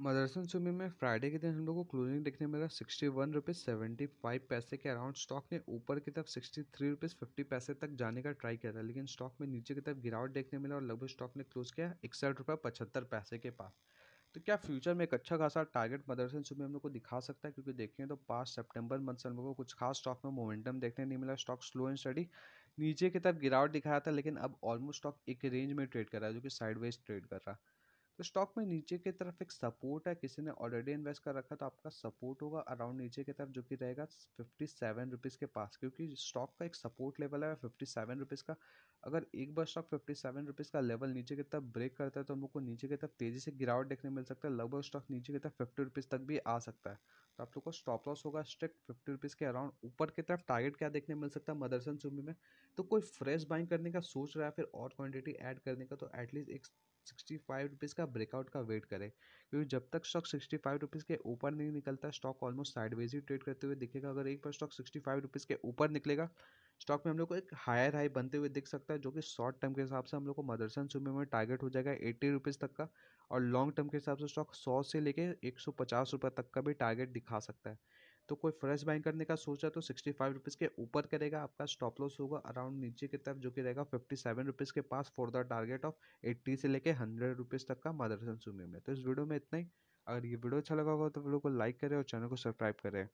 मदरसन सुमी में फ्राइडे के दिन हम लोग को क्लोजिंग देखने मिला sixty one rupees seventy five पैसे के अराउंड स्टॉक ने ऊपर की तरफ सिक्सटी थ्री रुपीज़ फिफ्टी पैसे तक जाने का ट्राई किया था लेकिन स्टॉक में नीचे की तरफ गिरावट देखने मिला और लगभग स्टॉक ने क्लोज किया इकसठ रुपये पचहत्तर पैसे के पास तो क्या फ्यूचर में एक अच्छा खासा टारगेट मदरसन सुमी हम लोग को दिखा सकता है क्योंकि देखें तो पास सेप्टेम्बर मंथ से हम लोग को कुछ खास स्टॉक में मोमेंटम देखने नहीं मिला स्टॉक स्लो एंड स्टडी नीचे की तरफ गिरावट दिखाया था लेकिन अब ऑलमोस्ट स्टॉक एक रेंज में ट्रेड कर रहा है जो कि साइडवाइज ट्रेड कर रहा है तो स्टॉक में नीचे की तरफ एक सपोर्ट है किसी ने ऑलरेडी इन्वेस्ट कर रखा तो आपका सपोर्ट होगा अराउंड नीचे की तरफ जो कि रहेगा फिफ्टी सेवन रुपीज़ के पास क्योंकि स्टॉक का एक सपोर्ट लेवल है फिफ्टी सेवन रुपीज़ का अगर एक बार स्टॉक फिफ्टी सेवन रुपीज़ का लेवल नीचे की तरफ ब्रेक करता है तो हमको नीचे की तरफ तेज़ी से गिरावट देखने मिल सकता है लगभग स्टॉक नीचे की तरफ फिफ्टी रुपीज़ तक भी आ सकता है तो आप लोग को स्टॉप लॉस होगा स्ट्रिक्ट फिफ्टी रुपीज़ के अराउंड ऊपर की तरफ टारगेट क्या देखने मिल सकता है मदरसन सुमी में तो कोई फ्रेश बाइंग करने का सोच रहा है फिर और क्वान्टिटी ऐड करने का तो एटलीस्ट एक सिक्सटी फाइव रुपीज़ का ब्रेकआउट का वेट करें क्योंकि जब तक स्टॉक सिक्सटी फाइव रुपीज़ के ऊपर नहीं निकलता स्टॉक ऑलमोस्ट साइडवेज ही ट्रेड करते हुए दिखेगा अगर एक बार स्टॉक सिक्सटी फाइव रुपीज़ के ऊपर निकलेगा स्टॉक में हम लोग को एक हायर हाई बनते हुए दिख सकता है जो कि शॉर्ट टर्म के हिसाब से हम लोग को मदरसन सुबह में टारगेट हो जाएगा एट्टी रुपीज़ तक का और लॉन्ग टर्म के हिसाब से स्टॉक सौ से लेके एक सौ पचास रुपये तक का भी टारगेट खा सकता है तो कोई फ्रेश बाइंग करने का सोच रहा है तो सिक्सटी फाइव रुपीज़ के ऊपर करेगा आपका स्टॉप लॉस होगा अराउंड नीचे की तरफ जो कि रहेगा फिफ्टी सेवन रुपीज़ के पास for the target of eighty से लेके हंड्रेड रुपीज़ तक का मदरसन सुमी में तो इस वीडियो में इतना ही अगर ये वीडियो अच्छा लगा होगा तो वीडियो को लाइक करें और चैनल को सब्सक्राइब करें